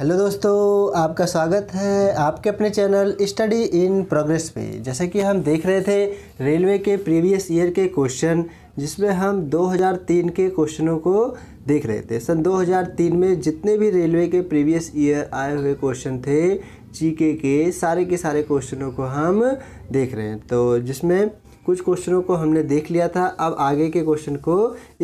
hello दोस्तों आपका स्वागत है आपके अपने चैनल स्टडी इन प्रोग्रेस पे जैसे कि हम देख रहे थे रेलवे के प्रीवियस ईयर के क्वेश्चन जिसमें हम 2003 के क्वेश्चनों को देख रहे थे सन 2003 में जितने भी रेलवे के प्रीवियस ईयर आए हुए क्वेश्चन थे जीके के सारे के सारे क्वेश्चनों को हम देख रहे हैं तो जिसमें कुछ क्वेश्चनों को हमने देख लिया था अब आगे के क्वेश्चन को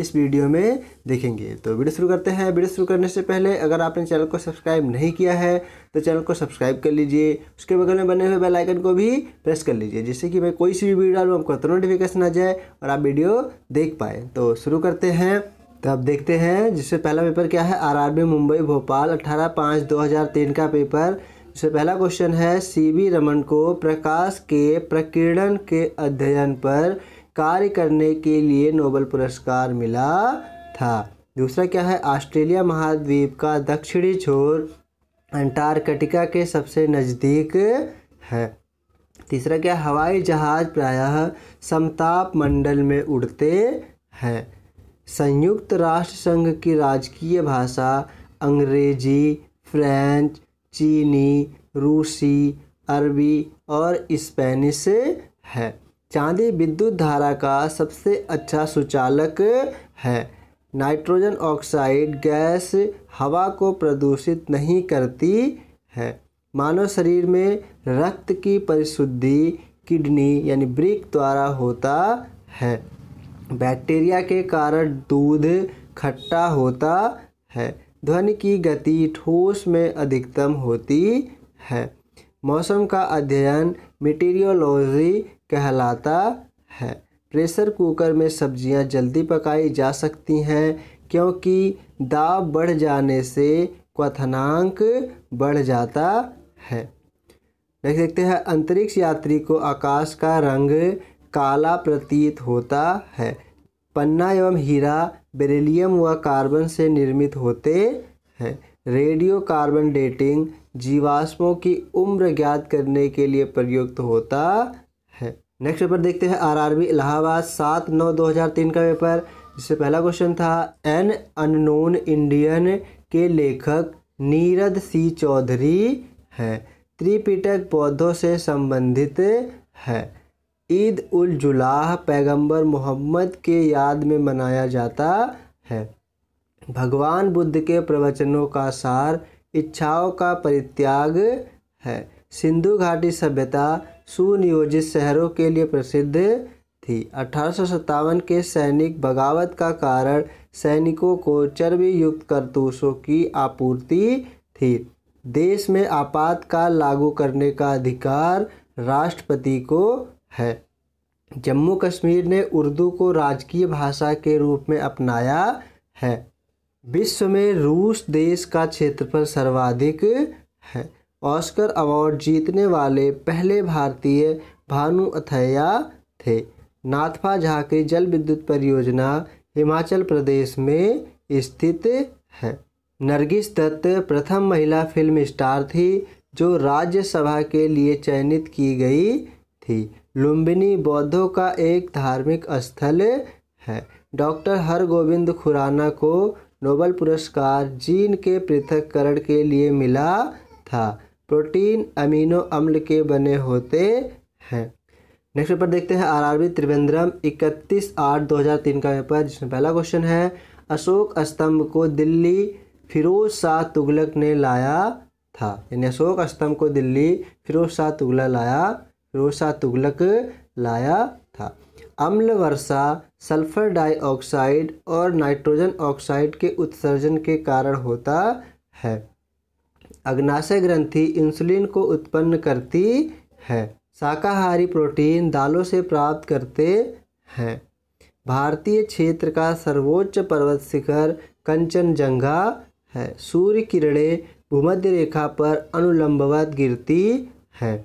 इस वीडियो में देखेंगे तो वीडियो शुरू करते हैं वीडियो शुरू करने से पहले अगर आपने चैनल को सब्सक्राइब नहीं किया है तो चैनल को सब्सक्राइब कर लीजिए उसके बगल में बने हुए बेल आइकन को भी प्रेस कर लीजिए जिससे कि मैं कोई सी भी वीडियो डालूँ आपको तो नोटिफिकेशन आ जाए और आप वीडियो देख पाए तो शुरू करते हैं तो अब देखते हैं जिससे पहला पेपर क्या है आरआरबी मुंबई भोपाल अट्ठारह पाँच दो हज़ार तीन का पेपर इसमें पहला क्वेश्चन है सी वी रमन को प्रकाश के प्रकीर्णन के अध्ययन पर कार्य करने के लिए नोबल पुरस्कार मिला था दूसरा क्या है ऑस्ट्रेलिया महाद्वीप का दक्षिणी छोर अंटार्कटिका के सबसे नज़दीक है तीसरा क्या हवाई जहाज़ प्रायः समताप मंडल में उड़ते हैं संयुक्त राष्ट्र संघ की राजकीय भाषा अंग्रेजी फ्रेंच चीनी रूसी अरबी और स्पेनिश है चांदी विद्युत धारा का सबसे अच्छा सुचालक है नाइट्रोजन ऑक्साइड गैस हवा को प्रदूषित नहीं करती है मानव शरीर में रक्त की परिशुद्धि किडनी यानी ब्रिक द्वारा होता है बैक्टीरिया के कारण दूध खट्टा होता है ध्वनि की गति ठोस में अधिकतम होती है मौसम का अध्ययन मटेरियोलॉजी कहलाता है प्रेशर कुकर में सब्जियां जल्दी पकाई जा सकती हैं क्योंकि दाब बढ़ जाने से क्वथनांक बढ़ जाता है देख सकते हैं अंतरिक्ष यात्री को आकाश का रंग काला प्रतीत होता है पन्ना एवं हीरा बेरिलियम व कार्बन से निर्मित होते हैं रेडियो कार्बन डेटिंग जीवाश्मों की उम्र ज्ञात करने के लिए प्रयुक्त होता है नेक्स्ट पेपर देखते हैं आरआरबी इलाहाबाद सात नौ दो हज़ार तीन का पेपर जिससे पहला क्वेश्चन था एन अननोन इंडियन के लेखक नीरद सी चौधरी है त्रिपिटक पौधों से संबंधित है ईद उल जुलाह पैगंबर मोहम्मद के याद में मनाया जाता है भगवान बुद्ध के प्रवचनों का सार इच्छाओं का परित्याग है सिंधु घाटी सभ्यता सुनियोजित शहरों के लिए प्रसिद्ध थी अठारह के सैनिक बगावत का कारण सैनिकों को चर्बी युक्त करतूसों की आपूर्ति थी देश में आपातकाल लागू करने का अधिकार राष्ट्रपति को है जम्मू कश्मीर ने उर्दू को राजकीय भाषा के रूप में अपनाया है विश्व में रूस देश का क्षेत्रफल सर्वाधिक है ऑस्कर अवार्ड जीतने वाले पहले भारतीय भानु अथैया थे नाथपा झाकरी जल विद्युत परियोजना हिमाचल प्रदेश में स्थित है नरगिस दत्त प्रथम महिला फिल्म स्टार थी जो राज्यसभा के लिए चयनित की गई थी लुम्बिनी बौद्धों का एक धार्मिक स्थल है डॉक्टर हरगोविंद खुराना को नोबल पुरस्कार जीन के पृथककरण के लिए मिला था प्रोटीन अमीनो अम्ल के बने होते हैं नेक्स्ट पेपर देखते हैं आरआरबी त्रिवेंद्रम 31 आठ 2003 का पेपर जिसमें पहला क्वेश्चन है अशोक स्तंभ को दिल्ली फिरोज शाह तुगलक ने लाया था यानी अशोक स्तंभ को दिल्ली फिरोज शाह तुगलक लाया रोसा तुगलक लाया था अम्ल वर्षा सल्फर डाइऑक्साइड और नाइट्रोजन ऑक्साइड के उत्सर्जन के कारण होता है अग्नाशय ग्रंथि इंसुलिन को उत्पन्न करती है शाकाहारी प्रोटीन दालों से प्राप्त करते हैं भारतीय क्षेत्र का सर्वोच्च पर्वत शिखर कंचनजंगा है सूर्य किरणें भूमध्य रेखा पर अनुलंबवत गिरती हैं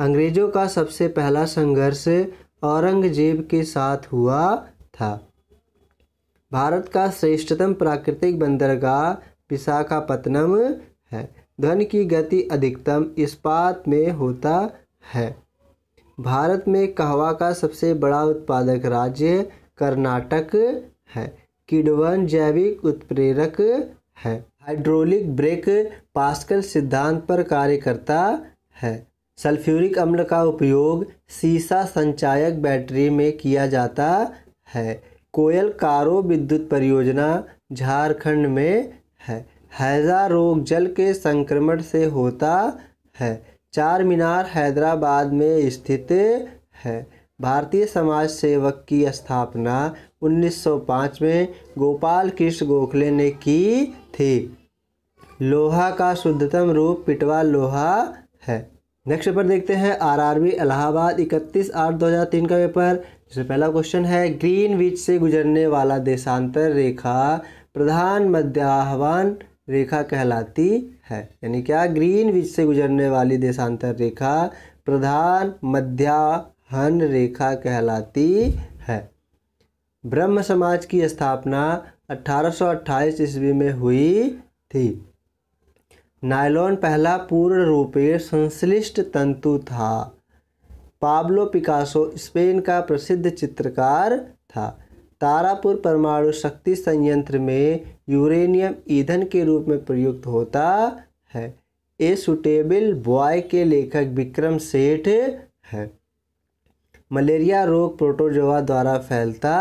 अंग्रेज़ों का सबसे पहला संघर्ष औरंगजेब के साथ हुआ था भारत का श्रेष्ठतम प्राकृतिक बंदरगाह विशाखापत्तनम है धन की गति अधिकतम इस्पात में होता है भारत में कहवा का सबसे बड़ा उत्पादक राज्य कर्नाटक है किडवन जैविक उत्प्रेरक है हाइड्रोलिक ब्रेक पास्कल सिद्धांत पर कार्य करता है सल्फ्यूरिक अम्ल का उपयोग सीसा संचायक बैटरी में किया जाता है कोयल कारो विद्युत परियोजना झारखंड में है हैज़ा रोग जल के संक्रमण से होता है चार मीनार हैदराबाद में स्थित है भारतीय समाज सेवक की स्थापना 1905 में गोपाल कृष्ण गोखले ने की थी लोहा का शुद्धतम रूप पिटवा लोहा है नेक्स्ट पेपर देखते हैं आरआरबी इलाहाबाद 31 आठ 2003 का पेपर जिसमें पहला क्वेश्चन है ग्रीन विच से गुजरने वाला देशांतर रेखा प्रधान मध्याह्वान रेखा कहलाती है यानी क्या ग्रीन विच से गुजरने वाली देशांतर रेखा प्रधान मध्याहन रेखा कहलाती है ब्रह्म समाज की स्थापना अट्ठाईस ईस्वी में हुई थी नायलॉन पहला पूर्ण रूपे संश्लिष्ट तंतु था पाब्लो पिकासो स्पेन का प्रसिद्ध चित्रकार था तारापुर परमाणु शक्ति संयंत्र में यूरेनियम ईंधन के रूप में प्रयुक्त होता है ए सुटेबल बॉय के लेखक विक्रम सेठ है मलेरिया रोग प्रोटोजोआ द्वारा फैलता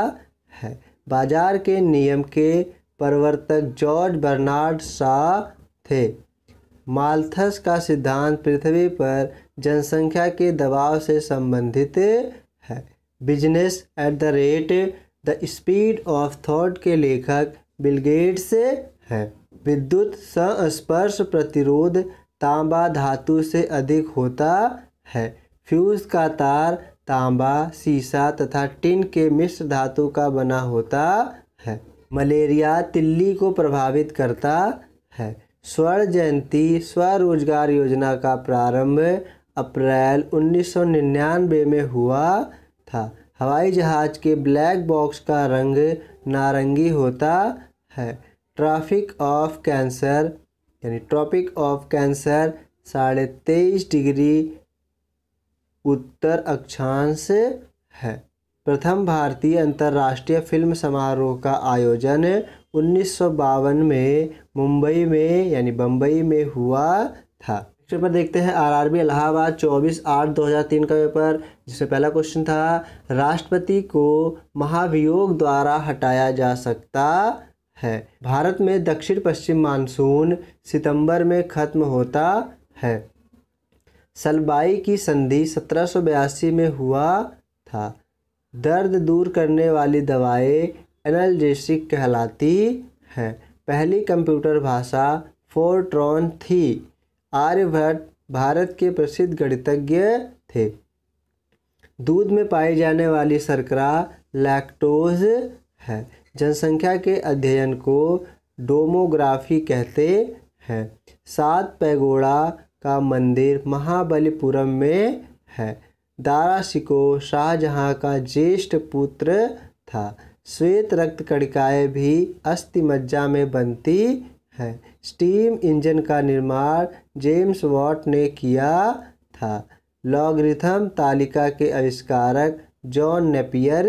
है बाजार के नियम के प्रवर्तक जॉर्ज बर्नार्ड शाह थे माल्थस का सिद्धांत पृथ्वी पर जनसंख्या के दबाव से संबंधित है business at the rate the speed of thought के लेखक बिलगेट से है विद्युत संस्पर्श प्रतिरोध तांबा धातु से अधिक होता है फ्यूज का तार तांबा सीसा तथा टिन के मिश्र धातु का बना होता है मलेरिया तिल्ली को प्रभावित करता है स्वर्ण जयंती स्वरोजगार योजना का प्रारंभ अप्रैल 1999 में हुआ था हवाई जहाज के ब्लैक बॉक्स का रंग नारंगी होता है ट्रॉफिक ऑफ कैंसर यानी ट्रॉपिक ऑफ कैंसर साढ़े तेईस डिग्री उत्तर अक्षांश है प्रथम भारतीय अंतर्राष्ट्रीय फिल्म समारोह का आयोजन उन्नीस में मुंबई में यानी बम्बई में हुआ था नेक्स्ट पेपर देखते हैं आरआरबी इलाहाबाद 24 आठ 2003 का पेपर जिसमें पहला क्वेश्चन था राष्ट्रपति को महाभियोग द्वारा हटाया जा सकता है भारत में दक्षिण पश्चिम मानसून सितंबर में ख़त्म होता है सलबाई की संधि सत्रह में हुआ था दर्द दूर करने वाली दवाएं एनालजेसिक कहलाती है पहली कंप्यूटर भाषा फोरट्रॉन थी आर्यभट्ट भारत के प्रसिद्ध गणितज्ञ थे दूध में पाई जाने वाली शर्करा लैक्टोज है जनसंख्या के अध्ययन को डोमोग्राफी कहते हैं सात पैगोड़ा का मंदिर महाबलीपुरम में है दारा सिको शाहजहाँ का ज्येष्ठ पुत्र था श्वेत रक्त कणिकाएँ भी अस्थिमज्जा में बनती हैं स्टीम इंजन का निर्माण जेम्स वॉट ने किया था लॉगरिथम तालिका के आविष्कारक जॉन नेपियर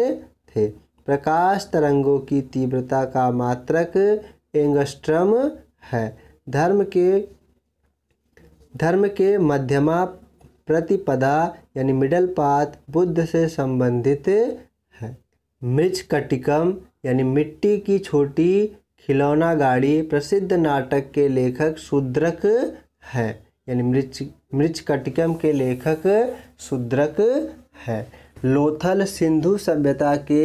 थे प्रकाश तरंगों की तीव्रता का मात्रक एंगस्ट्रम है धर्म के धर्म के मध्यमा प्रतिपदा यानी मिडल पाथ बुद्ध से संबंधित मिर्च कटिकम यानी मिट्टी की छोटी खिलौना गाड़ी प्रसिद्ध नाटक के लेखक शूद्रक है यानी मृच मृच कटिकम के लेखक शूद्रक है लोथल सिंधु सभ्यता के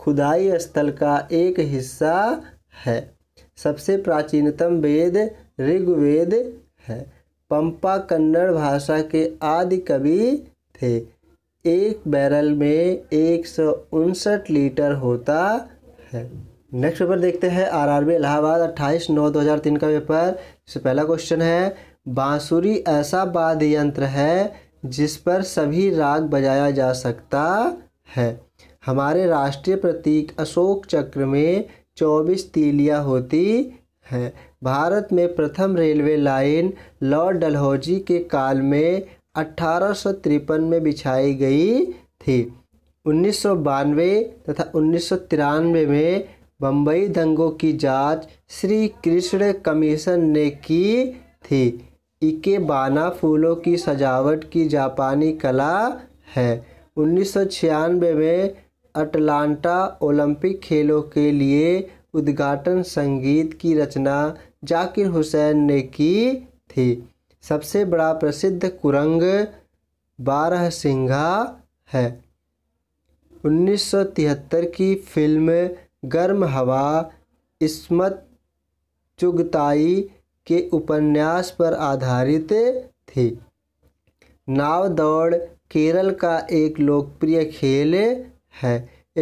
खुदाई स्थल का एक हिस्सा है सबसे प्राचीनतम वेद ऋग्वेद है पंपा कन्नड़ भाषा के आदि कवि थे एक बैरल में एक लीटर होता है नेक्स्ट पेपर देखते हैं आरआरबी इलाहाबाद 28 नौ 2003 का पेपर इससे पहला क्वेश्चन है बांसुरी ऐसा वाद्य यंत्र है जिस पर सभी राग बजाया जा सकता है हमारे राष्ट्रीय प्रतीक अशोक चक्र में चौबीस तीलियां होती हैं भारत में प्रथम रेलवे लाइन लॉर्ड डलहौजी के काल में अठारह में बिछाई गई थी उन्नीस तथा उन्नीस में बम्बई दंगों की जांच श्री कृष्ण कमीशन ने की थी इके बाना फूलों की सजावट की जापानी कला है उन्नीस में अटलांटा ओलंपिक खेलों के लिए उद्घाटन संगीत की रचना जाकिर हुसैन ने की थी सबसे बड़ा प्रसिद्ध कुरंग बारह सिंघा है 1973 की फिल्म गर्म हवा इसमत चुगताई के उपन्यास पर आधारित थी नाव दौड़ केरल का एक लोकप्रिय खेल है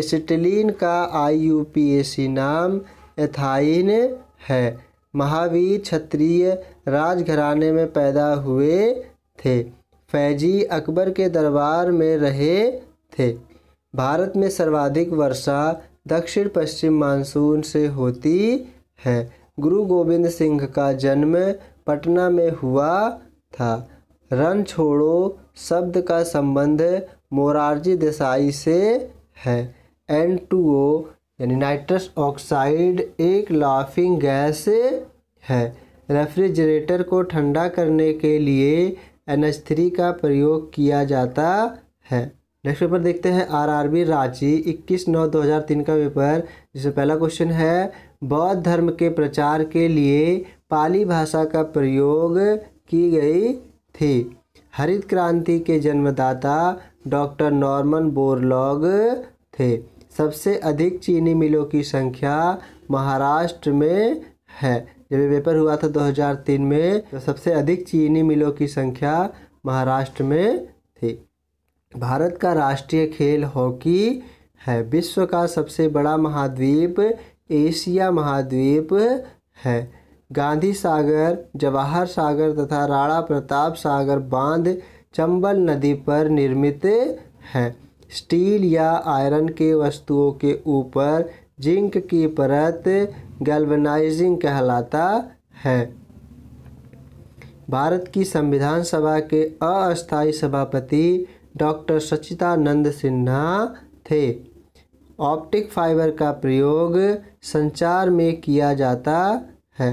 एसिटिलीन का आई नाम एथाइन है महावीर क्षत्रिय राजघराने में पैदा हुए थे फैजी अकबर के दरबार में रहे थे भारत में सर्वाधिक वर्षा दक्षिण पश्चिम मानसून से होती है गुरु गोविंद सिंह का जन्म पटना में हुआ था रन छोड़ो शब्द का संबंध मोरारजी देसाई से है एन टू ओ यानी नाइट्रस ऑक्साइड एक लाफिंग गैस है रेफ्रिजरेटर को ठंडा करने के लिए एन थ्री का प्रयोग किया जाता है नेक्स्ट पेपर देखते हैं आरआरबी रांची 21 नौ 2003 का पेपर जिसमें पहला क्वेश्चन है बौद्ध धर्म के प्रचार के लिए पाली भाषा का प्रयोग की गई थी हरित क्रांति के जन्मदाता डॉक्टर नॉर्मन बोरलॉग थे सबसे अधिक चीनी मिलों की संख्या महाराष्ट्र में है जब ये पेपर हुआ था 2003 में तो सबसे अधिक चीनी मिलों की संख्या महाराष्ट्र में थी भारत का राष्ट्रीय खेल हॉकी है विश्व का सबसे बड़ा महाद्वीप एशिया महाद्वीप है गांधी सागर जवाहर सागर तथा राणा प्रताप सागर बांध चंबल नदी पर निर्मित है स्टील या आयरन के वस्तुओं के ऊपर जिंक की परत गैल्वेनाइजिंग कहलाता है भारत की संविधान सभा के अस्थायी सभापति डॉक्टर सचिदानंद सिन्हा थे ऑप्टिक फाइबर का प्रयोग संचार में किया जाता है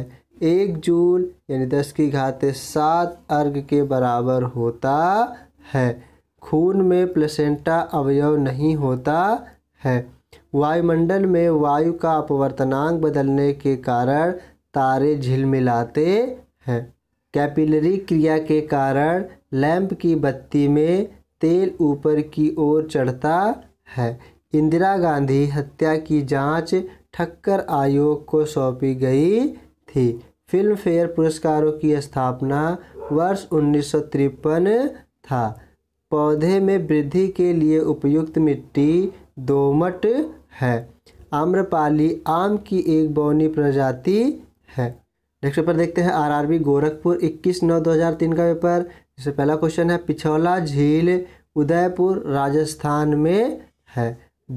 एक जूल यानी दस की घाते सात अर्ग के बराबर होता है खून में प्लेसेंटा अवयव नहीं होता है वायुमंडल में वायु का अपवर्तनांक बदलने के कारण तारे झिलमिलाते हैं कैपिलरी क्रिया के कारण लैंप की बत्ती में तेल ऊपर की ओर चढ़ता है इंदिरा गांधी हत्या की जांच ठक्कर आयोग को सौंपी गई थी फिल्म फेयर पुरस्कारों की स्थापना वर्ष उन्नीस था पौधे में वृद्धि के लिए उपयुक्त मिट्टी दोमट है आम्रपाली आम की एक बौनी प्रजाति है नेक्स्ट पेपर देखते हैं आरआरबी गोरखपुर 21 नौ 2003 का पेपर जिससे पहला क्वेश्चन है पिछौला झील उदयपुर राजस्थान में है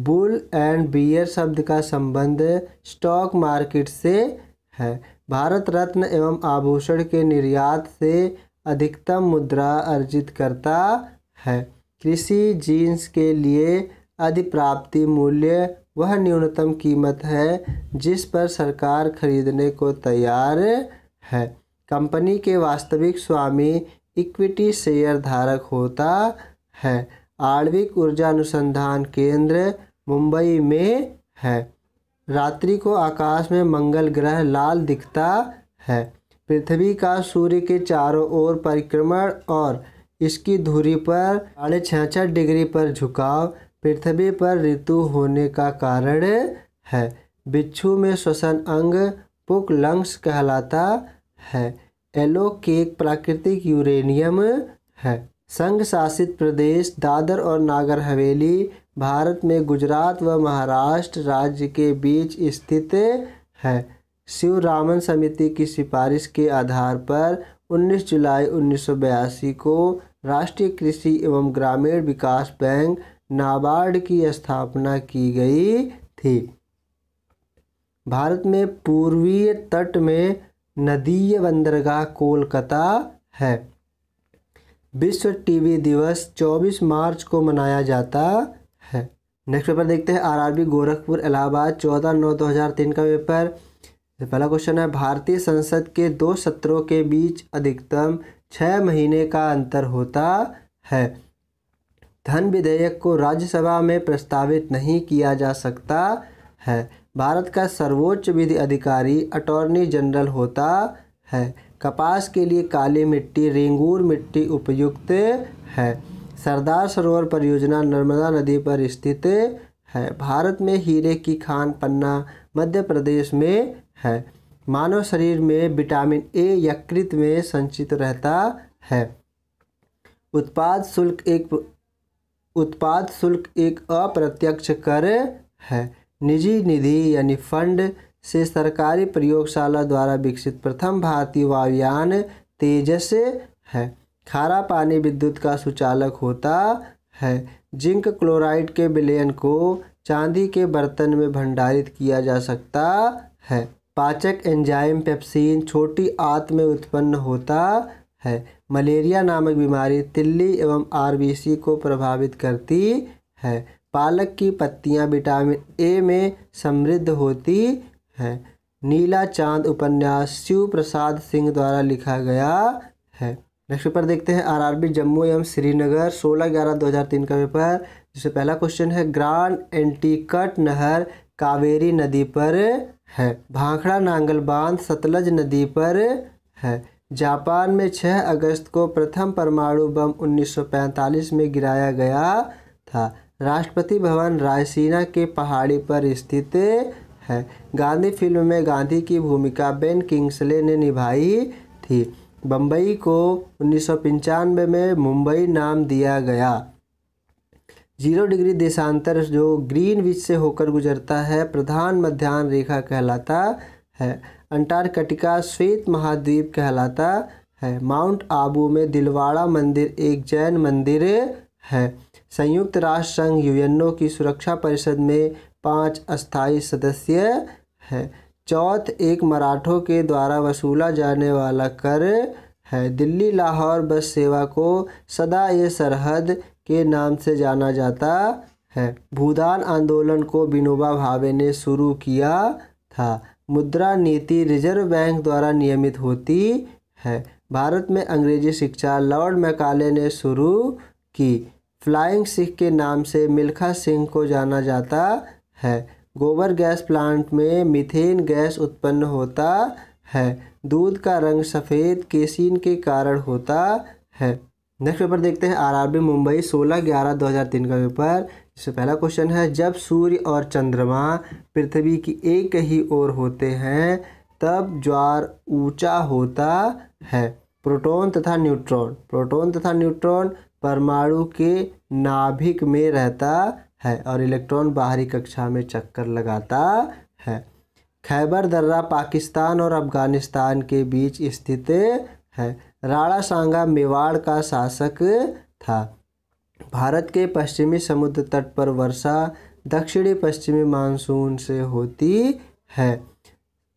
बुल एंड बियर शब्द का संबंध स्टॉक मार्केट से है भारत रत्न एवं आभूषण के निर्यात से अधिकतम मुद्रा अर्जित करता है कृषि जीन्स के लिए अधिप्राप्ति मूल्य वह न्यूनतम कीमत है जिस पर सरकार खरीदने को तैयार है कंपनी के वास्तविक स्वामी इक्विटी शेयर धारक होता है आणविक ऊर्जा अनुसंधान केंद्र मुंबई में है रात्रि को आकाश में मंगल ग्रह लाल दिखता है पृथ्वी का सूर्य के चारों ओर परिक्रमण और इसकी धुरी पर साढ़े छियासठ डिग्री पर झुकाव पृथ्वी पर ऋतु होने का कारण है बिच्छू में श्वसन अंग पुक लंग्स कहलाता है एलो केक प्राकृतिक यूरेनियम है संघ शासित प्रदेश दादर और नागर हवेली भारत में गुजरात व महाराष्ट्र राज्य के बीच स्थित है शिव रामन समिति की सिफारिश के आधार पर 19 जुलाई 1982 को राष्ट्रीय कृषि एवं ग्रामीण विकास बैंक नाबार्ड की स्थापना की गई थी भारत में पूर्वीय तट में नदीय बंदरगाह कोलकाता है विश्व टीवी दिवस 24 मार्च को मनाया जाता है नेक्स्ट पेपर देखते हैं आरआरबी गोरखपुर इलाहाबाद चौदह नौ दो हज़ार तीन का पेपर पहला क्वेश्चन है भारतीय संसद के दो सत्रों के बीच अधिकतम छः महीने का अंतर होता है धन विधेयक को राज्यसभा में प्रस्तावित नहीं किया जा सकता है भारत का सर्वोच्च विधि अधिकारी अटॉर्नी जनरल होता है कपास के लिए काली मिट्टी रेंगूर मिट्टी उपयुक्त है सरदार सरोवर परियोजना नर्मदा नदी पर स्थित है भारत में हीरे की खान पन्ना मध्य प्रदेश में है मानव शरीर में विटामिन ए यकृत में संचित रहता है उत्पाद शुल्क एक उत्पाद शुल्क एक अप्रत्यक्ष कर है निजी निधि यानी फंड से सरकारी प्रयोगशाला द्वारा विकसित प्रथम भारतीय वायुयान तेजस है खारा पानी विद्युत का सुचालक होता है जिंक क्लोराइड के विलयन को चांदी के बर्तन में भंडारित किया जा सकता है पाचक एंजाइम पेप्सिन छोटी आंत में उत्पन्न होता है मलेरिया नामक बीमारी तिल्ली एवं आरबीसी को प्रभावित करती है पालक की पत्तियां विटामिन ए में समृद्ध होती हैं नीला चांद उपन्यास शिव प्रसाद सिंह द्वारा लिखा गया है नेक्स्ट पेपर देखते हैं आरआरबी जम्मू एवं श्रीनगर 16 ग्यारह 2003 का पेपर जिससे पहला क्वेश्चन है ग्रांड एंटीकट नहर कावेरी नदी पर है भाखड़ा नांगल बांध सतलज नदी पर है जापान में 6 अगस्त को प्रथम परमाणु बम 1945 में गिराया गया था राष्ट्रपति भवन रायसीना के पहाड़ी पर स्थित है गांधी फिल्म में गांधी की भूमिका बेन किंग्सले ने निभाई थी बम्बई को उन्नीस में मुंबई नाम दिया गया जीरो डिग्री देशांतर जो ग्रीन विच से होकर गुजरता है प्रधान मध्यान्ह रेखा कहलाता है अंटार्कटिका श्वेत महाद्वीप कहलाता है माउंट आबू में दिलवाड़ा मंदिर एक जैन मंदिर है संयुक्त राष्ट्र संघ यूएनओ की सुरक्षा परिषद में पांच अस्थायी सदस्य है चौथ एक मराठों के द्वारा वसूला जाने वाला कर है दिल्ली लाहौर बस सेवा को सदा ये सरहद के नाम से जाना जाता है भूदान आंदोलन को विनोबा भावे ने शुरू किया था मुद्रा नीति रिजर्व बैंक द्वारा नियमित होती है भारत में अंग्रेजी शिक्षा लॉर्ड मैकाले ने शुरू की फ्लाइंग सिख के नाम से मिल्खा सिंह को जाना जाता है गोबर गैस प्लांट में मीथेन गैस उत्पन्न होता है दूध का रंग सफ़ेद केसिन के कारण होता है नेक्स्ट पेपर देखते हैं आरआरबी मुंबई 16 ग्यारह 2003 का पेपर इससे पहला क्वेश्चन है जब सूर्य और चंद्रमा पृथ्वी की एक ही ओर होते हैं तब ज्वार ऊंचा होता है प्रोटॉन तथा न्यूट्रॉन प्रोटॉन तथा न्यूट्रॉन परमाणु के नाभिक में रहता है और इलेक्ट्रॉन बाहरी कक्षा में चक्कर लगाता है खैबर दर्रा पाकिस्तान और अफगानिस्तान के बीच स्थित है राणा सांगा मेवाड़ का शासक था भारत के पश्चिमी समुद्र तट पर वर्षा दक्षिणी पश्चिमी मानसून से होती है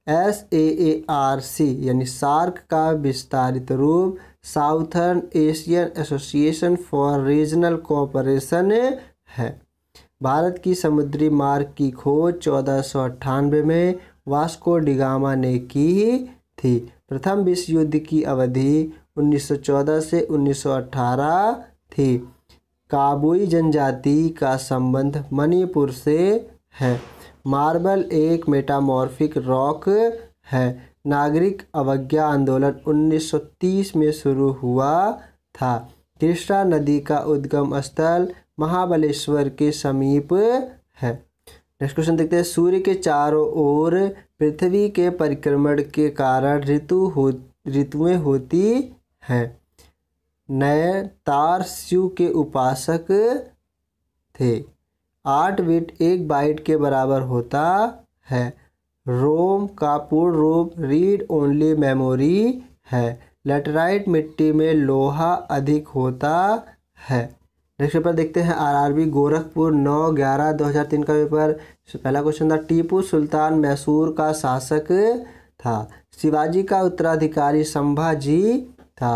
S A A R C यानी सार्क का विस्तारित रूप southern Asian association for regional cooperation है भारत की समुद्री मार्ग की खोज चौदह में वास्को डिगामा ने की थी प्रथम विश्व युद्ध की अवधि 1914 से 1918 थी काबुई जनजाति का संबंध मणिपुर से है मार्बल एक मेटामॉर्फिक रॉक है नागरिक अवज्ञा आंदोलन 1930 में शुरू हुआ था कृष्णा नदी का उद्गम स्थल महाबलेश्वर के समीप है नेक्स्ट क्वेश्चन देखते हैं सूर्य के चारों ओर पृथ्वी के परिक्रमण के कारण ऋतु हो ऋतुएँ होती हैं नए तार शिव के उपासक थे आठ बिट एक बाइट के बराबर होता है रोम का पूर्ण रूप रीड ओनली मेमोरी है लेटराइट मिट्टी में लोहा अधिक होता है नेक्स्ट पेपर देखते हैं आरआरबी गोरखपुर 9 ग्यारह 2003 का पेपर पहला क्वेश्चन था टीपू सुल्तान मैसूर का शासक था शिवाजी का उत्तराधिकारी संभाजी था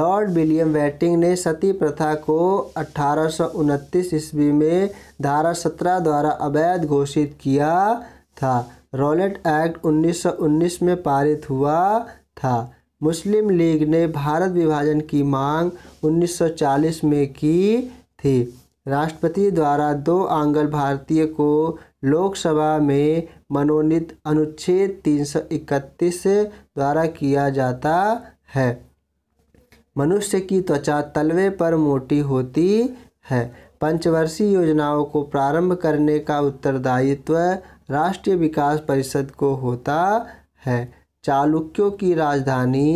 लॉर्ड विलियम वेटिंग ने सती प्रथा को अठारह ईस्वी में धारा सत्रह द्वारा अवैध घोषित किया था रॉलेट एक्ट 1919 में पारित हुआ था मुस्लिम लीग ने भारत विभाजन की मांग 1940 में की थी राष्ट्रपति द्वारा दो आंगल भारतीय को लोकसभा में मनोनीत अनुच्छेद 331 द्वारा किया जाता है मनुष्य की त्वचा तलवे पर मोटी होती है पंचवर्षीय योजनाओं को प्रारंभ करने का उत्तरदायित्व राष्ट्रीय विकास परिषद को होता है चालुक्यों की राजधानी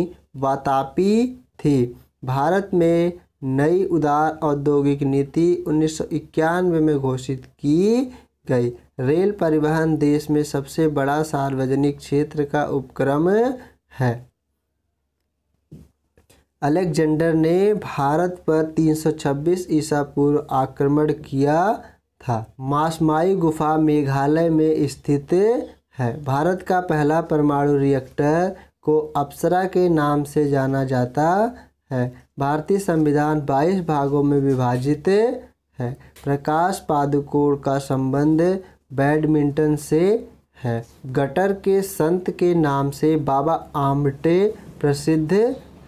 वातापी थी भारत में नई उदार औद्योगिक नीति उन्नीस में घोषित की गई रेल परिवहन देश में सबसे बड़ा सार्वजनिक क्षेत्र का उपक्रम है अलेक्जेंडर ने भारत पर 326 ईसा पूर्व आक्रमण किया था मासमाई गुफा मेघालय में स्थित है भारत का पहला परमाणु रिएक्टर को अप्सरा के नाम से जाना जाता है भारतीय संविधान 22 भागों में विभाजित है प्रकाश पादुकोण का संबंध बैडमिंटन से है गटर के संत के नाम से बाबा आमटे प्रसिद्ध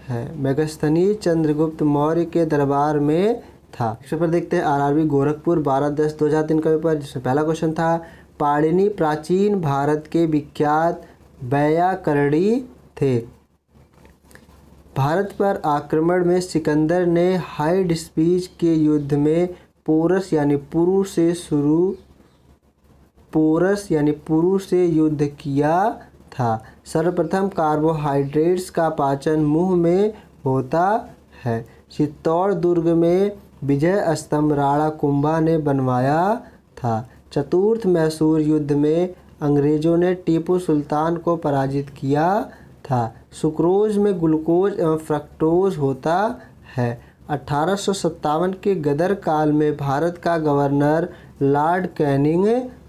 है मेगस्थनी चंद्रगुप्त मौर्य के दरबार में था इस पर देखते हैं आरआरबी गोरखपुर 12 दस 2003 का पेपर जिसमें पहला क्वेश्चन था पाणिनि प्राचीन भारत के विख्यात व्याकरणी थे भारत पर आक्रमण में सिकंदर ने हाइड स्पीच के युद्ध में पोरस यानी पुरु से शुरू पोरस यानी पुरु से युद्ध किया था सर्वप्रथम कार्बोहाइड्रेट्स का पाचन मुंह में होता है चित्तौड़ दुर्ग में विजय स्तंभ राणा कुंभा ने बनवाया था चतुर्थ मैसूर युद्ध में अंग्रेज़ों ने टीपू सुल्तान को पराजित किया था सुक्रोज में ग्लूकोज एवं फ्रक्टोज होता है अठारह के गदर काल में भारत का गवर्नर लॉर्ड कैनिंग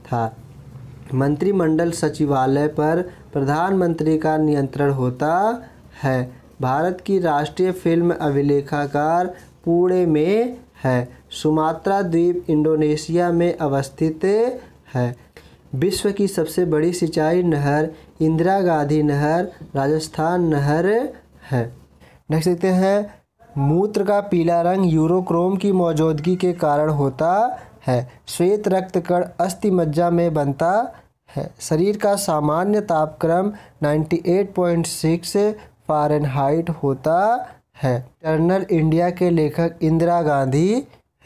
था मंत्रिमंडल सचिवालय पर प्रधानमंत्री का नियंत्रण होता है भारत की राष्ट्रीय फिल्म अभिलेखाकार पुणे में है सुमात्रा द्वीप इंडोनेशिया में अवस्थित है विश्व की सबसे बड़ी सिंचाई नहर इंदिरा गांधी नहर राजस्थान नहर है नेक्स्ट देखते हैं मूत्र का पीला रंग यूरोक्रोम की मौजूदगी के कारण होता है श्वेत रक्त कण अस्थि मज्जा में बनता है शरीर का सामान्य तापक्रम 98.6 फारेनहाइट होता है टर्नल इंडिया के लेखक इंदिरा गांधी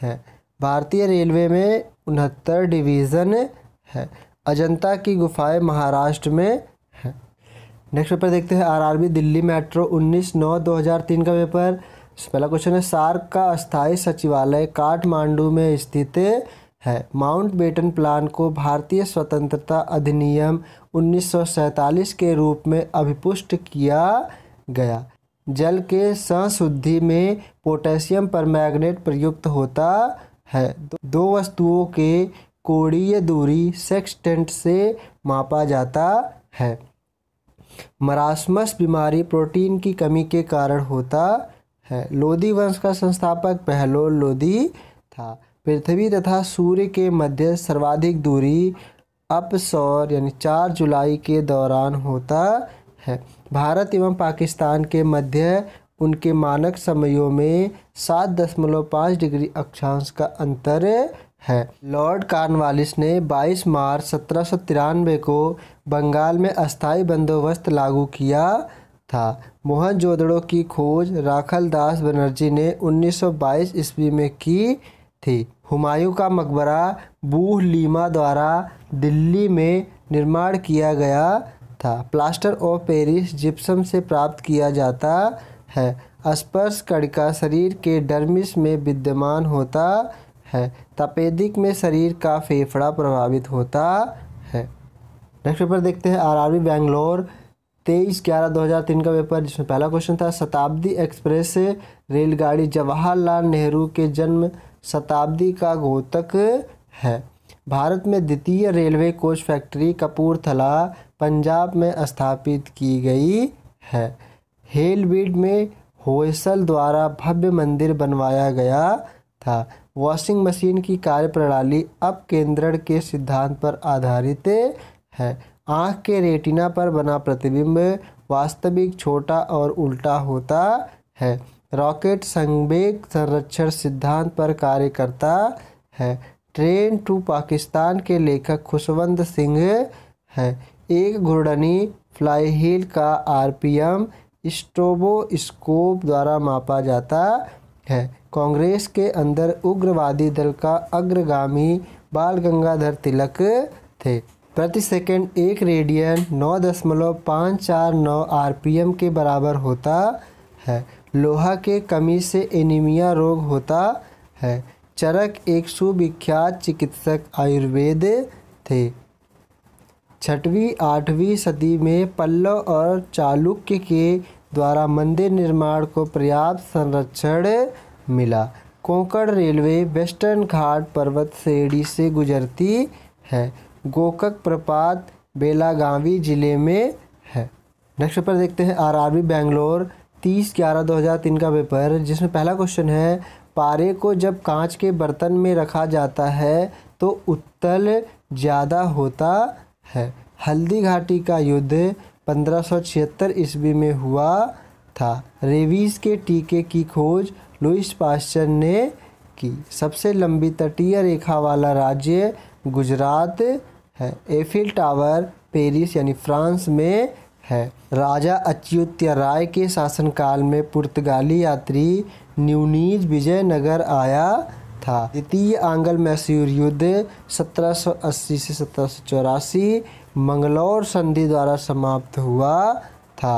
हैं भारतीय रेलवे में उनहत्तर डिवीज़न है अजंता की गुफाएं महाराष्ट्र में हैं नेक्स्ट पेपर देखते हैं आरआरबी दिल्ली मेट्रो 19 नौ 2003 का पेपर पहला क्वेश्चन है सार्क का अस्थायी सचिवालय काठमांडू में स्थित है माउंट बेटन प्लान को भारतीय स्वतंत्रता अधिनियम उन्नीस के रूप में अभिपुष्ट किया गया जल के संशुद्धि में पोटेशियम मैग्नेट प्रयुक्त होता है दो वस्तुओं के कोणीय दूरी सेक्सटेंट से मापा जाता है मरासमस बीमारी प्रोटीन की कमी के कारण होता है लोदी वंश का संस्थापक पहलोल लोदी था पृथ्वी तथा सूर्य के मध्य सर्वाधिक दूरी अपसौर यानी चार जुलाई के दौरान होता है भारत एवं पाकिस्तान के मध्य उनके मानक समयों में सात दशमलव पाँच डिग्री अक्षांश का अंतर है लॉर्ड कार्नवालिस ने 22 मार्च सत्रह को बंगाल में अस्थाई बंदोबस्त लागू किया था मोहनजोदड़ो की खोज राखल दास बनर्जी ने 1922 ईस्वी में की थी हुमायूं का मकबरा बूह लीमा द्वारा दिल्ली में निर्माण किया गया था प्लास्टर ऑफ पेरिस जिप्सम से प्राप्त किया जाता है स्पर्श कड़िका शरीर के डर्मिस में विद्यमान होता है तपेदिक में शरीर का फेफड़ा प्रभावित होता है नेक्स्ट पेपर देखते हैं आरआरबी बेंगलोर तेईस ग्यारह दो हज़ार तीन का पेपर जिसमें पहला क्वेश्चन था शताब्दी एक्सप्रेस रेलगाड़ी जवाहरलाल नेहरू के जन्म शताब्दी का गोतक है भारत में द्वितीय railway coach factory Kapurthala Punjab में स्थापित की गई है हेलबीड में होयसल द्वारा भव्य मंदिर बनवाया गया था वॉशिंग मशीन की कार्यप्रणाली केंद्र के सिद्धांत पर आधारित है आँख के रेटिना पर बना प्रतिबिंब वास्तविक छोटा और उल्टा होता है रॉकेट संवेग संरक्षण सिद्धांत पर कार्य करता है ट्रेन टू पाकिस्तान के लेखक खुशवंत सिंह है एक घुर्डनी फ्लाई हील का आरपीएम स्टोबोस्कोप द्वारा मापा जाता है कांग्रेस के अंदर उग्रवादी दल का अग्रगामी बाल गंगाधर तिलक थे प्रति सेकंड एक रेडियन नौ दशमलव पाँच चार नौ आर के बराबर होता है लोहा के कमी से एनीमिया रोग होता है चरक एक सुविख्यात चिकित्सक आयुर्वेद थे छठवीं आठवीं सदी में पल्लव और चालुक्य के द्वारा मंदिर निर्माण को पर्याप्त संरक्षण मिला कोंकण रेलवे वेस्टर्न घाट पर्वत श्रेणी से गुजरती है गोकक प्रपात बेलागावी जिले में है नेक्स्ट पेपर देखते हैं आरआरबी बेंगलोर तीस ग्यारह दो हज़ार तीन का पेपर जिसमें पहला क्वेश्चन है पारे को जब कांच के बर्तन में रखा जाता है तो उत्तल ज़्यादा होता है हल्दी घाटी का युद्ध पंद्रह ईस्वी में हुआ था रेवीज के टीके की खोज लुइस पाश्चर ने की सबसे लंबी तटीय रेखा वाला राज्य गुजरात है एफिल टावर पेरिस यानी फ्रांस में है राजा अच्युत राय के शासनकाल में पुर्तगाली यात्री न्यूनीज विजयनगर आया था द्वितीय आंगल मैसूर युद्ध 1780 से सत्रह मंगलौर संधि द्वारा समाप्त हुआ था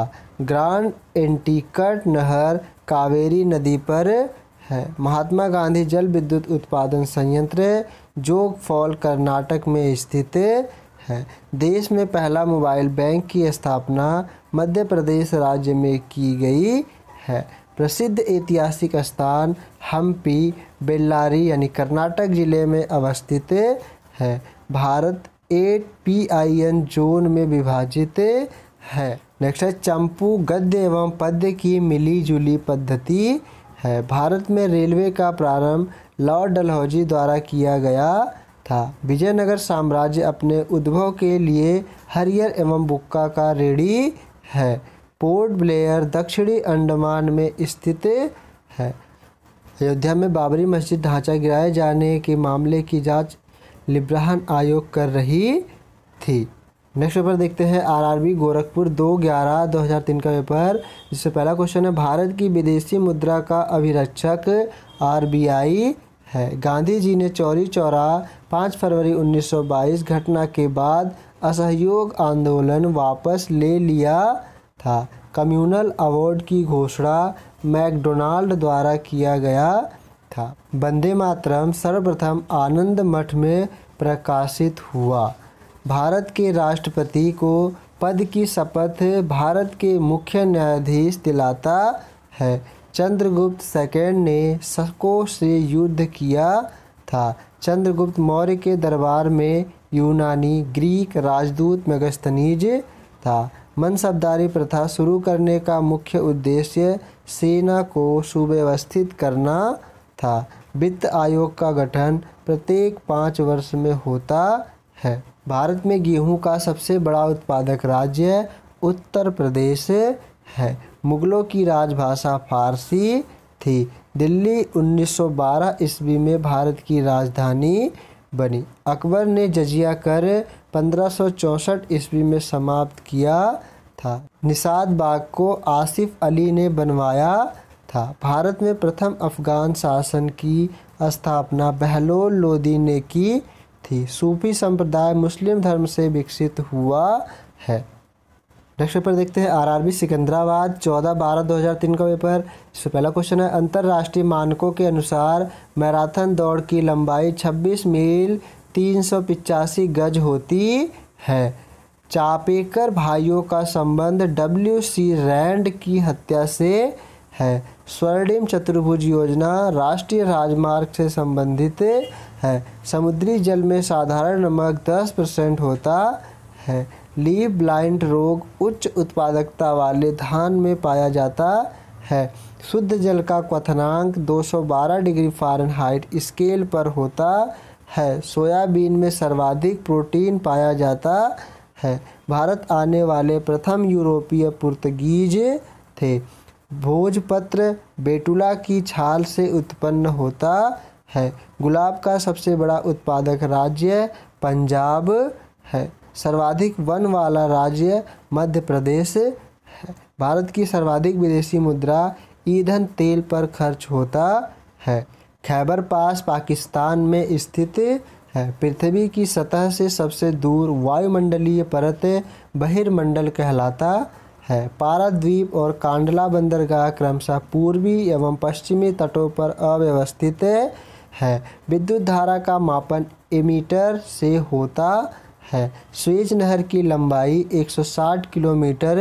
ग्रांड एंटीकट नहर कावेरी नदी पर है महात्मा गांधी जल विद्युत उत्पादन संयंत्र जोग फॉल कर्नाटक में स्थित है देश में पहला मोबाइल बैंक की स्थापना मध्य प्रदेश राज्य में की गई है प्रसिद्ध ऐतिहासिक स्थान हम्पी बेल्लारी यानी कर्नाटक ज़िले में अवस्थित है Bharat eight P I N zone में विभाजित है नेक्स्ट है चंपू गद्य एवं पद्य की मिली जुली पद्धति है भारत में रेलवे का प्रारंभ लॉर्ड डलहौजी द्वारा किया गया था विजयनगर साम्राज्य अपने उद्भव के लिए हरियर एवं बुक्का का रेडी है पोर्ट ब्लेयर दक्षिणी अंडमान में स्थित है अयोध्या में बाबरी मस्जिद ढांचा गिराए जाने के मामले की जांच लिब्राहन आयोग कर रही थी नेक्स्ट पेपर देखते हैं आरआरबी गोरखपुर दो ग्यारह दो हज़ार तीन का पेपर जिससे पहला क्वेश्चन है भारत की विदेशी मुद्रा का अभिरक्षक आरबीआई है गांधी जी ने चौरी चौरा पाँच फरवरी 1922 घटना के बाद असहयोग आंदोलन वापस ले लिया था कम्युनल अवार्ड की घोषणा मैकडोनाल्ड द्वारा किया गया था वंदे मातरम सर्वप्रथम आनंद मठ में प्रकाशित हुआ भारत के राष्ट्रपति को पद की शपथ भारत के मुख्य न्यायाधीश दिलाता है चंद्रगुप्त सेकेंड ने शकों से युद्ध किया था चंद्रगुप्त मौर्य के दरबार में यूनानी ग्रीक राजदूत मेगस्तनीज था मनसबदारी प्रथा शुरू करने का मुख्य उद्देश्य सेना को सुव्यवस्थित करना था वित्त आयोग का गठन प्रत्येक पाँच वर्ष में होता है भारत में गेहूं का सबसे बड़ा उत्पादक राज्य उत्तर प्रदेश है मुगलों की राजभाषा फारसी थी दिल्ली 1912 ईस्वी में भारत की राजधानी बनी अकबर ने जजिया कर पंद्रह ईस्वी में समाप्त किया था निषाद बाग को आसिफ अली ने बनवाया था भारत में प्रथम अफगान शासन की स्थापना बहलोल लोदी ने की थी सूफी संप्रदाय मुस्लिम धर्म से विकसित हुआ है नेक्स्ट पेपर देखते हैं आरआरबी सिकंदराबाद 14 बारह 2003 का पेपर इससे पहला क्वेश्चन है अंतर्राष्ट्रीय मानकों के अनुसार मैराथन दौड़ की लंबाई 26 मील तीन सौ पिचासी गज होती है चापेकर भाइयों का संबंध डब्ल्यू सी रैंड की हत्या से है स्वर्णिम चतुर्भुज योजना राष्ट्रीय राजमार्ग से संबंधित है समुद्री जल में साधारण नमक 10 परसेंट होता है लीव ब्लाइंड रोग उच्च उत्पादकता वाले धान में पाया जाता है शुद्ध जल का क्वथनांक 212 डिग्री फारेनहाइट स्केल पर होता है है सोयाबीन में सर्वाधिक प्रोटीन पाया जाता है भारत आने वाले प्रथम यूरोपीय पुर्तगीज थे भोजपत्र बेटुला की छाल से उत्पन्न होता है गुलाब का सबसे बड़ा उत्पादक राज्य पंजाब है सर्वाधिक वन वाला राज्य मध्य प्रदेश है भारत की सर्वाधिक विदेशी मुद्रा ईंधन तेल पर खर्च होता है खैबर पास पाकिस्तान में स्थित है पृथ्वी की सतह से सबसे दूर वायुमंडलीय परत बहिर्मंडल कहलाता है पाराद्वीप और कांडला बंदरगाह क्रमशः पूर्वी एवं पश्चिमी तटों पर अव्यवस्थित है विद्युत धारा का मापन एमीटर से होता है स्वेज नहर की लंबाई 160 किलोमीटर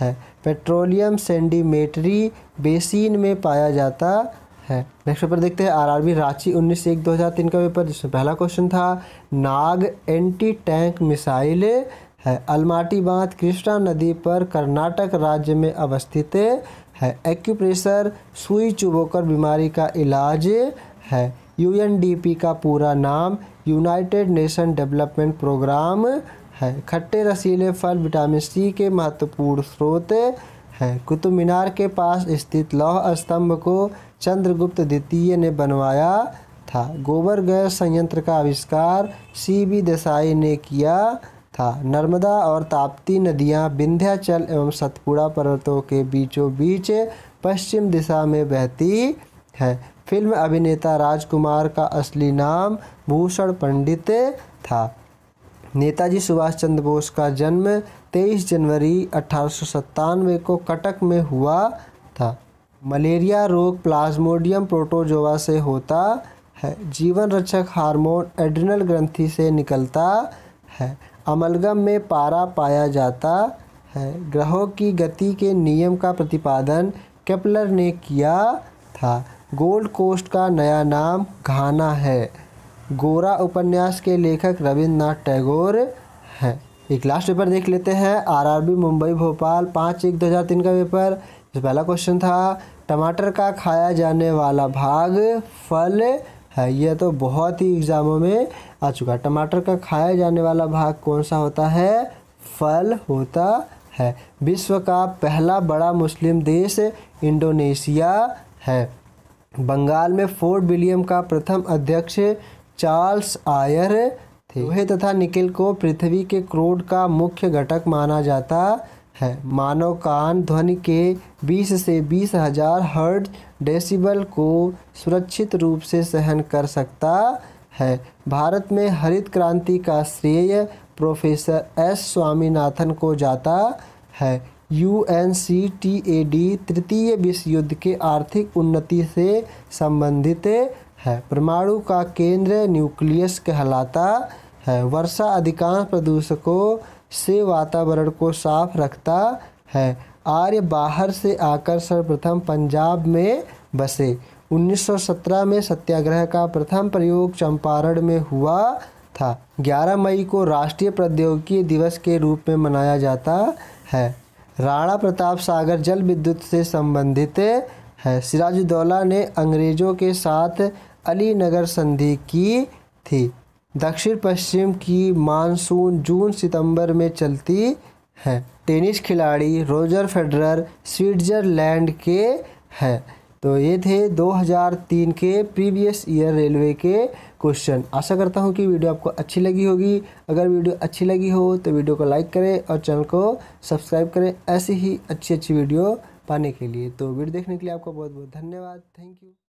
है पेट्रोलियम सेंडीमेटरी बेसिन में पाया जाता है है नेक्स्ट पेपर देखते हैं आरआरबी रांची उन्नीस एक दो हज़ार तीन का पेपर जिसमें पहला क्वेश्चन था नाग एंटी टैंक मिसाइल है अलमाटी बांध कृष्णा नदी पर कर्नाटक राज्य में अवस्थित है एक्यूप्रेशर सुई चुबोकर बीमारी का इलाज है यूएनडीपी का पूरा नाम यूनाइटेड नेशन डेवलपमेंट प्रोग्राम है खट्टे रसीले फल विटामिन सी के महत्वपूर्ण स्रोत है कुतुब मीनार के पास स्थित लौह स्तंभ को चंद्रगुप्त द्वितीय ने बनवाया था गोबर गैस संयंत्र का आविष्कार सी बी देसाई ने किया था नर्मदा और ताप्ती नदियां विंध्याचल एवं सतपुड़ा पर्वतों के बीचों बीच पश्चिम दिशा में बहती है फिल्म अभिनेता राजकुमार का असली नाम भूषण पंडित था नेताजी सुभाष चंद्र बोस का जन्म 23 जनवरी अठारह को कटक में हुआ था मलेरिया रोग प्लाज्मोडियम प्रोटोजोआ से होता है जीवन रक्षक हार्मोन एड्रिनल ग्रंथि से निकलता है अमलगम में पारा पाया जाता है ग्रहों की गति के नियम का प्रतिपादन केपलर ने किया था गोल्ड कोस्ट का नया नाम घाना है गोरा उपन्यास के लेखक रविन्द्रनाथ टैगोर हैं एक लास्ट पेपर देख लेते हैं आरआरबी मुंबई भोपाल पाँच एक दो हज़ार तीन का पेपर जो पहला क्वेश्चन था टमाटर का खाया जाने वाला भाग फल है यह तो बहुत ही एग्ज़ामों में आ चुका टमाटर का खाया जाने वाला भाग कौन सा होता है फल होता है विश्व का पहला बड़ा मुस्लिम देश इंडोनेशिया है बंगाल में फोर्ट विलियम का प्रथम अध्यक्ष चार्ल्स आयर थे वह तथा निकिल को पृथ्वी के क्रोड का मुख्य घटक माना जाता है मानव कान ध्वनि के 20 से बीस हजार हर्ट डेसिबल को सुरक्षित रूप से सहन कर सकता है भारत में हरित क्रांति का श्रेय प्रोफेसर एस स्वामीनाथन को जाता है U N C T A D तृतीय विश्व युद्ध के आर्थिक उन्नति से संबंधित है परमाणु का केंद्र न्यूक्लियस कहलाता है वर्षा अधिकांश प्रदूषकों से वातावरण को साफ रखता है आर्य बाहर से आकर सर्वप्रथम पंजाब में बसे 1917 में सत्याग्रह का प्रथम प्रयोग चंपारण में हुआ था 11 मई को राष्ट्रीय प्रौद्योगिकी दिवस के रूप में मनाया जाता है राणा प्रताप सागर जल विद्युत से संबंधित है सिराजुद्दौला ने अंग्रेज़ों के साथ अली नगर संधि की थी दक्षिण पश्चिम की मानसून जून सितंबर में चलती है टेनिस खिलाड़ी रोजर फेडरर स्विट्जरलैंड के हैं तो ये थे 2003 के प्रीवियस ईयर रेलवे के क्वेश्चन आशा करता हूँ कि वीडियो आपको अच्छी लगी होगी अगर वीडियो अच्छी लगी हो तो वीडियो को लाइक करें और चैनल को सब्सक्राइब करें ऐसी ही अच्छी अच्छी वीडियो पाने के लिए तो वीडियो देखने के लिए आपका बहुत बहुत धन्यवाद थैंक यू